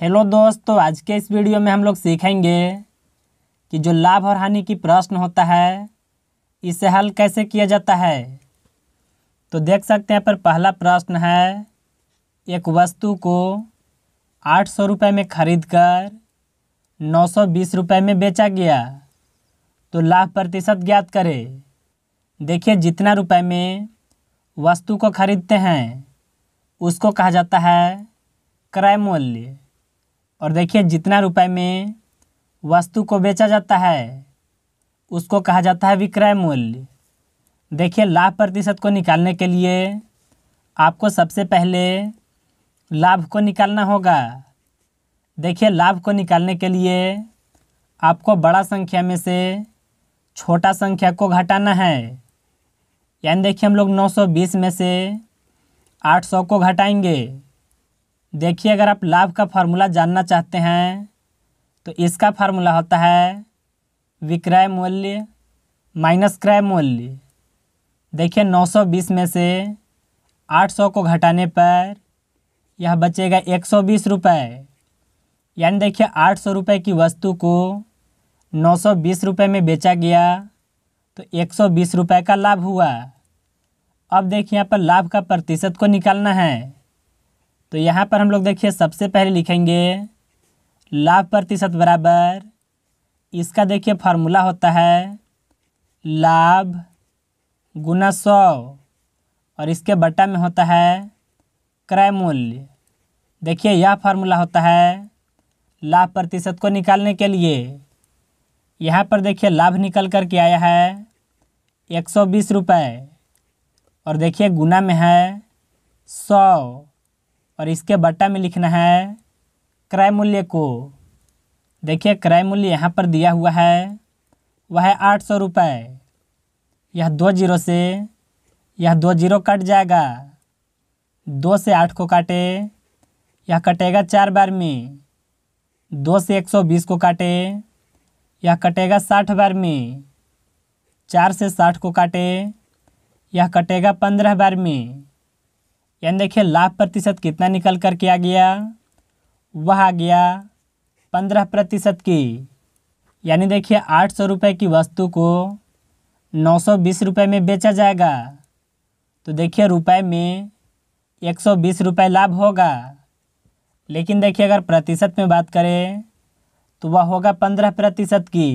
hello दोस्तों आज के इस वीडियो में हम लोग सीखेंगे कि जो लाभ और हानि की प्रश्न होता है इसे हल कैसे किया जाता है तो देख सकते हैं पर पहला प्रश्न है एक वस्तु को आठ सौ रुपये में खरीद कर नौ सौ बीस रुपये में बेचा गया तो लाभ प्रतिशत ज्ञात करें देखिए जितना रुपये में वस्तु को खरीदते हैं उसको कहा जाता है क्रय मूल्य और देखिए जितना रुपए में वस्तु को बेचा जाता है उसको कहा जाता है विक्रय मूल्य देखिए लाभ प्रतिशत को निकालने के लिए आपको सबसे पहले लाभ को निकालना होगा देखिए लाभ को निकालने के लिए आपको बड़ा संख्या में से छोटा संख्या को घटाना है यानी देखिए हम लोग 920 में से 800 को घटाएंगे देखिए अगर आप लाभ का फार्मूला जानना चाहते हैं तो इसका फार्मूला होता है विक्रय मूल्य माइनस क्रय मूल्य देखिए 920 में से 800 को घटाने पर यह बचेगा एक रुपये यानी देखिए 800 रुपये की वस्तु को 920 रुपये में बेचा गया तो एक रुपये का लाभ हुआ अब देखिए यहाँ पर लाभ का प्रतिशत को निकालना है तो यहाँ पर हम लोग देखिए सबसे पहले लिखेंगे लाभ प्रतिशत बराबर इसका देखिए फार्मूला होता है लाभ गुना सौ और इसके बटा में होता है क्रय मूल्य देखिए यह फार्मूला होता है लाभ प्रतिशत को निकालने के लिए यहाँ पर देखिए लाभ निकल कर के आया है एक सौ बीस रुपये और देखिए गुना में है सौ और इसके बट्टा में लिखना है क्रय मूल्य को देखिए क्रय मूल्य यहाँ पर दिया हुआ है वह है आठ सौ रुपये यह दो जीरो से यह दो जीरो कट जाएगा दो से आठ को काटे यह कटेगा चार बार में दो से एक सौ बीस को काटे यह कटेगा साठ बार में चार से साठ को काटे यह कटेगा पंद्रह बार में यानी देखिए लाभ प्रतिशत कितना निकल कर के आ गया वह आ गया पंद्रह प्रतिशत की यानी देखिए आठ सौ रुपये की वस्तु को नौ सौ बीस रुपये में बेचा जाएगा तो देखिए रुपए में एक सौ बीस रुपये लाभ होगा लेकिन देखिए अगर प्रतिशत में बात करें तो वह होगा पंद्रह प्रतिशत की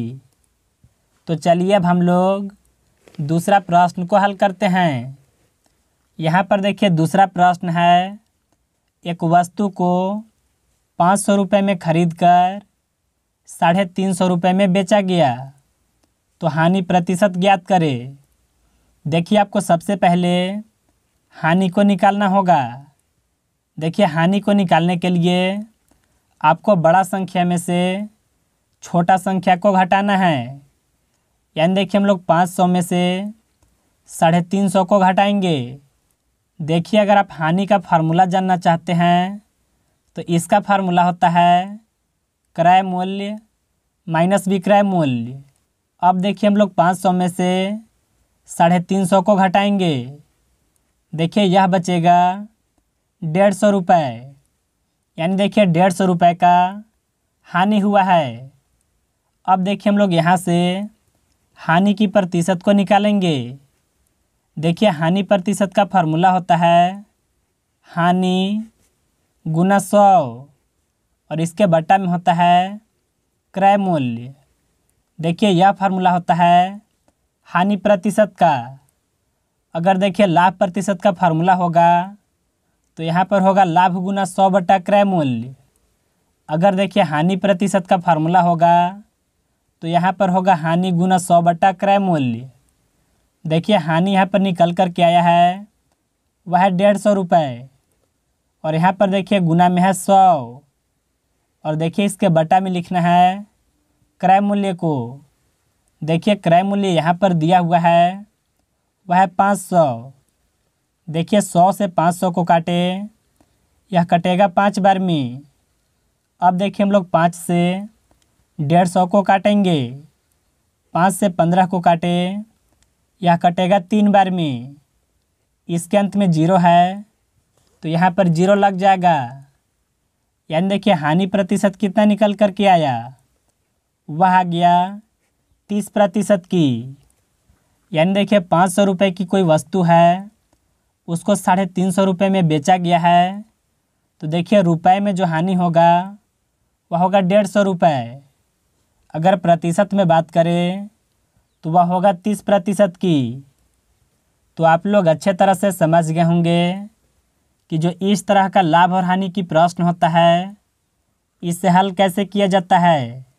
तो चलिए अब हम लोग दूसरा प्रश्न को हल करते हैं यहाँ पर देखिए दूसरा प्रश्न है एक वस्तु को पाँच सौ रुपये में खरीद कर साढ़े तीन सौ रुपये में बेचा गया तो हानि प्रतिशत ज्ञात करें देखिए आपको सबसे पहले हानि को निकालना होगा देखिए हानि को निकालने के लिए आपको बड़ा संख्या में से छोटा संख्या को घटाना है यानी देखिए हम लोग पाँच सौ में से साढ़े तीन सौ को घटाएंगे देखिए अगर आप हानि का फार्मूला जानना चाहते हैं तो इसका फार्मूला होता है क्रय मूल्य माइनस विक्रय मूल्य अब देखिए हम लोग पाँच सौ में से साढ़े तीन सौ को घटाएंगे देखिए यह बचेगा डेढ़ सौ रुपये यानी देखिए डेढ़ सौ रुपये का हानि हुआ है अब देखिए हम लोग यहाँ से हानि की प्रतिशत को निकालेंगे देखिए हानि प्रतिशत का फार्मूला होता है हानि गुना सौ और इसके बटा में होता है क्रय मूल्य देखिए यह फार्मूला होता है हानि प्रतिशत का अगर देखिए लाभ प्रतिशत का फार्मूला होगा तो यहाँ पर होगा लाभ गुना सौ बटा क्रय मूल्य अगर देखिए हानि प्रतिशत का फार्मूला होगा तो यहाँ पर होगा हानि गुना सौ बटा क्रय मूल्य देखिए हानि यहाँ पर निकल कर के आया है वह है डेढ़ सौ रुपये और यहाँ पर देखिए गुना में है सौ और देखिए इसके बटा में लिखना है क्रय मूल्य को देखिए क्रय मूल्य यहाँ पर दिया हुआ है वह है पाँच सौ देखिए सौ से पाँच सौ को काटे यह कटेगा पाँच बार में अब देखिए हम लोग पाँच से डेढ़ सौ को काटेंगे पाँच से पंद्रह को काटे यह कटेगा तीन बार में इसके अंत में जीरो है तो यहाँ पर जीरो लग जाएगा यानी देखिए हानि प्रतिशत कितना निकल कर के आया वह आ गया तीस प्रतिशत की यानी देखिए पाँच सौ रुपये की कोई वस्तु है उसको साढ़े तीन सौ रुपये में बेचा गया है तो देखिए रुपए में जो हानि होगा वह होगा डेढ़ सौ रुपये अगर प्रतिशत में बात करें तो वह होगा तीस प्रतिशत की तो आप लोग अच्छे तरह से समझ गए होंगे कि जो इस तरह का लाभ और हानि की प्रश्न होता है इसे हल कैसे किया जाता है